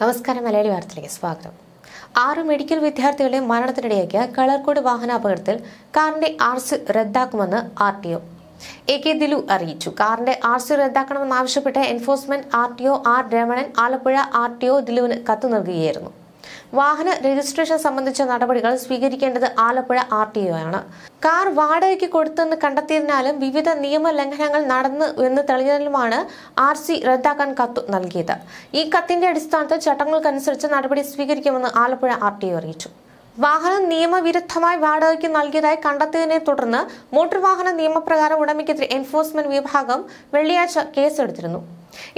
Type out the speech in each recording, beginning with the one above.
നമസ്കാരം മലയാളി വാർത്തയിലേക്ക് സ്വാഗതം ആറ് മെഡിക്കൽ വിദ്യാർത്ഥികളെ മരണത്തിനിടയാക്കിയ കളർക്കോട് വാഹനാപകടത്തിൽ കാറിന്റെ ആർസ് റദ്ദാക്കുമെന്ന് R T O A K Dilu അറിയിച്ചു കാറിന്റെ ആർ സി റദ്ദാക്കണമെന്നാവശ്യപ്പെട്ട് enforcement R T O R Ramanan Alappuzha R T O ദിലുവിന് കത്ത് നൽകുകയായിരുന്നു വാഹന രജിസ്ട്രേഷൻ സംബന്ധിച്ച നടപടികൾ സ്വീകരിക്കേണ്ടത് ആലപ്പുഴ ആർ ടി ആണ് കാർ വാടകയ്ക്ക് കൊടുത്തെന്ന് കണ്ടെത്തിയതിനാലും വിവിധ നിയമ ലംഘനങ്ങൾ നടന്നു എന്ന് തെളിഞ്ഞതിലുമാണ് ആർ സി റദ്ദാക്കാൻ കത്തു നൽകിയത് ഈ കത്തിന്റെ അടിസ്ഥാനത്തിൽ ചട്ടങ്ങൾക്കനുസരിച്ച് നടപടി സ്വീകരിക്കുമെന്ന് ആലപ്പുഴ ആർ ടി അറിയിച്ചു വാഹനം നിയമവിരുദ്ധമായി വാടകയ്ക്ക് നൽകിയതായി കണ്ടെത്തിയതിനെ തുടർന്ന് മോട്ടോർ വാഹന നിയമപ്രകാരം ഉടമയ്ക്കെതിരെ എൻഫോഴ്സ്മെന്റ് വിഭാഗം വെള്ളിയാഴ്ച കേസെടുത്തിരുന്നു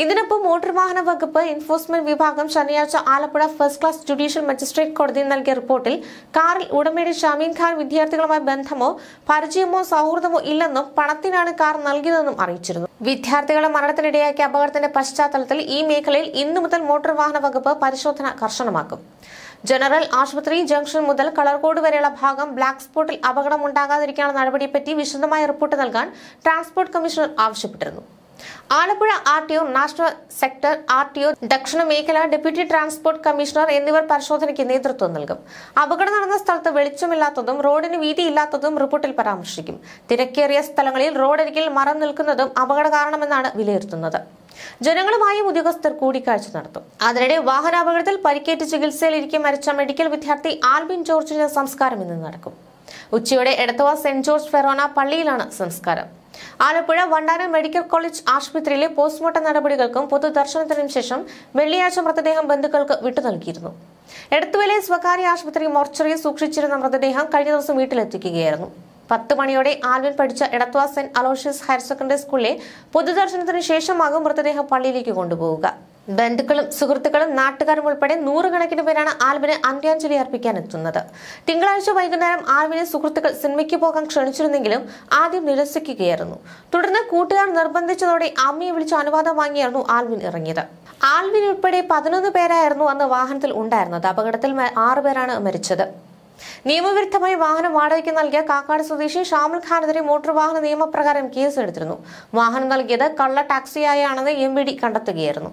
ഇതിനൊപ്പം മോട്ടോർ വാഹന വകുപ്പ് എൻഫോഴ്സ്മെന്റ് വിഭാഗം ശനിയാഴ്ച Alappuzha first class judicial magistrate കോടതി നൽകിയ റിപ്പോർട്ടിൽ കാറിൽ ഉടമയുടെ ഷമീൻ ഖാൻ വിദ്യാർത്ഥികളുമായി ബന്ധമോ പരിചയമോ സൗഹൃദമോ ഇല്ലെന്നും പണത്തിനാണ് കാർ നൽകിയതെന്നും അറിയിച്ചിരുന്നു വിദ്യാർത്ഥികളെ മരണത്തിനിടയാക്കിയ അപകടത്തിന്റെ പശ്ചാത്തലത്തിൽ ഈ മേഖലയിൽ ഇന്നു മുതൽ മോട്ടോർ വാഹന വകുപ്പ് പരിശോധന കർശനമാക്കും ജനറൽ ആശുപത്രി ജംഗ്ഷൻ മുതൽ കളർകോട് വരെയുള്ള ഭാഗം ബ്ലാക്ക് സ്പോട്ടിൽ അപകടം ഉണ്ടാകാതിരിക്കാനുള്ള നടപടിയെപ്പറ്റി വിശദമായ റിപ്പോർട്ട് നൽകാൻ ട്രാൻസ്പോർട്ട് കമ്മീഷണർ ആവശ്യപ്പെട്ടിരുന്നു Alappuzha R T O national sector R T O ദക്ഷിണ മേഖല ഡെപ്യൂട്ടി ട്രാൻസ്പോർട്ട് കമ്മീഷണർ എന്നിവർ പരിശോധനയ്ക്ക് നേതൃത്വം നൽകും അപകടം നടന്ന സ്ഥലത്ത് വെളിച്ചമില്ലാത്തതും റോഡിന് വീതിയില്ലാത്തതും റിപ്പോർട്ടിൽ പരാമർശിക്കും തിരക്കേറിയ സ്ഥലങ്ങളിൽ റോഡരികിൽ മറം നിൽക്കുന്നതും അപകട കാരണമെന്നാണ് വിലയിരുത്തുന്നത് ജനങ്ങളുമായും ഉദ്യോഗസ്ഥർ കൂടിക്കാഴ്ച നടത്തും അതിനിടെ വാഹനാപകടത്തിൽ പരിക്കേറ്റ് ചികിത്സയിലിരിക്കെ മരിച്ച മെഡിക്കൽ വിദ്യാർത്ഥി ആൽബിൻ ജോർജിന്റെ സംസ്കാരം ഇന്ന് നടക്കും ഉച്ചയോടെ എടത്തുവ സെന്റ് ജോർജ് ഫെറോണ പള്ളിയിലാണ് സംസ്കാരം ആലപ്പുഴ വണ്ടാനം മെഡിക്കൽ കോളേജ് ആശുപത്രിയിലെ പോസ്റ്റ്മോർട്ടം നടപടികൾക്കും പൊതുദർശനത്തിനും ശേഷം വെള്ളിയാഴ്ച മൃതദേഹം ബന്ധുക്കൾക്ക് വിട്ടു നൽകിയിരുന്നു എടത്തുവയിലെ സ്വകാര്യ ആശുപത്രി മോർച്ചറിയിൽ സൂക്ഷിച്ചിരുന്ന മൃതദേഹം കഴിഞ്ഞ ദിവസം വീട്ടിലെത്തിക്കുകയായിരുന്നു പത്ത് മണിയോടെ ആൽവിൻ പഠിച്ച എടത്വാ സെന്റ് അലോഷ്യസ് ഹയർ സെക്കൻഡറി സ്കൂളിലെ പൊതുദർശനത്തിന് ശേഷമാകും മൃതദേഹം പള്ളിയിലേക്ക് കൊണ്ടുപോവുക ബന്ധുക്കളും സുഹൃത്തുക്കളും നാട്ടുകാരും ഉൾപ്പെടെ നൂറുകണക്കിന് പേരാണ് ആൽവിന് അന്ത്യാഞ്ജലി അർപ്പിക്കാൻ എത്തുന്നത് തിങ്കളാഴ്ച വൈകുന്നേരം ആൽവിനെ സുഹൃത്തുക്കൾ സിനിമയ്ക്ക് പോകാൻ ക്ഷണിച്ചിരുന്നെങ്കിലും ആദ്യം നിരസിക്കുകയായിരുന്നു തുടർന്ന് കൂട്ടുകാർ നിർബന്ധിച്ചതോടെ അമ്മയെ വിളിച്ച് അനുവാദം വാങ്ങിയായിരുന്നു ആൽവിൻ ഇറങ്ങിയത് ആൽവിൻ ഉൾപ്പെടെ പതിനൊന്ന് പേരായിരുന്നു അന്ന് വാഹനത്തിൽ ഉണ്ടായിരുന്നത് അപകടത്തിൽ ആറുപേരാണ് മരിച്ചത് നിയമവിരുദ്ധമായി വാഹനം വാടകയ്ക്ക് നൽകിയ കാക്കാട് സ്വദേശി ഷാമുൽ ഖാനെതിരെ മോട്ടോർ വാഹന നിയമപ്രകാരം കേസെടുത്തിരുന്നു വാഹനം നൽകിയത് കള്ള ടാക്സിയായാണെന്ന് എം ബി ഡി കണ്ടെത്തുകയായിരുന്നു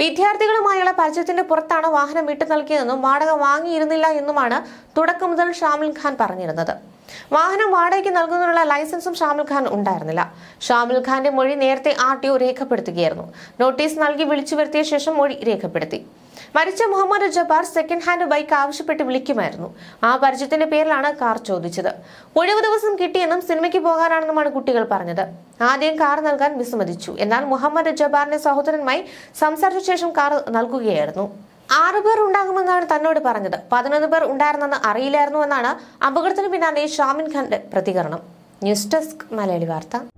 വിദ്യാർത്ഥികളുമായുള്ള പരിചയത്തിന്റെ പുറത്താണ് വാഹനം വിട്ടു നൽകിയതെന്നും വാടക വാങ്ങിയിരുന്നില്ല എന്നുമാണ് തുടക്കം മുതൽ ഷാമുൽ ഖാൻ പറഞ്ഞിരുന്നത് വാഹനം വാടകയ്ക്ക് നൽകുന്നതിനുള്ള ലൈസൻസും ഷാമുൽ ഖാൻ ഉണ്ടായിരുന്നില്ല ഷാമുൽ ഖാന്റെ മൊഴി നേരത്തെ ആർ ടി ഒ രേഖപ്പെടുത്തുകയായിരുന്നു നോട്ടീസ് നൽകി വിളിച്ചു വരുത്തിയ ശേഷം മൊഴി രേഖപ്പെടുത്തി മരിച്ച Muhammad Jabbar second hand bike ആവശ്യപ്പെട്ട് വിളിക്കുമായിരുന്നു ആ പരിചയത്തിന്റെ പേരിലാണ് കാർ ചോദിച്ചത് ഒഴിവ് ദിവസം കിട്ടിയെന്നും സിനിമയ്ക്ക് പോകാനാണെന്നുമാണ് കുട്ടികൾ പറഞ്ഞത് ആദ്യം കാർ നൽകാൻ വിസമ്മതിച്ചു എന്നാൽ മുഹമ്മദ് ജബാറിന്റെ സഹോദരനുമായി സംസാരിച്ച ശേഷം കാർ നൽകുകയായിരുന്നു ആറുപേർ ഉണ്ടാകുമെന്നാണ് തന്നോട് പറഞ്ഞത് പതിനൊന്ന് പേർ ഉണ്ടായിരുന്നെന്ന് അറിയില്ലായിരുന്നു എന്നാണ് അപകടത്തിന് പിന്നാലെ ഷാമിൻ ഖാന്റെ പ്രതികരണം ന്യൂസ് ഡെസ്ക് മലയാളി വാർത്ത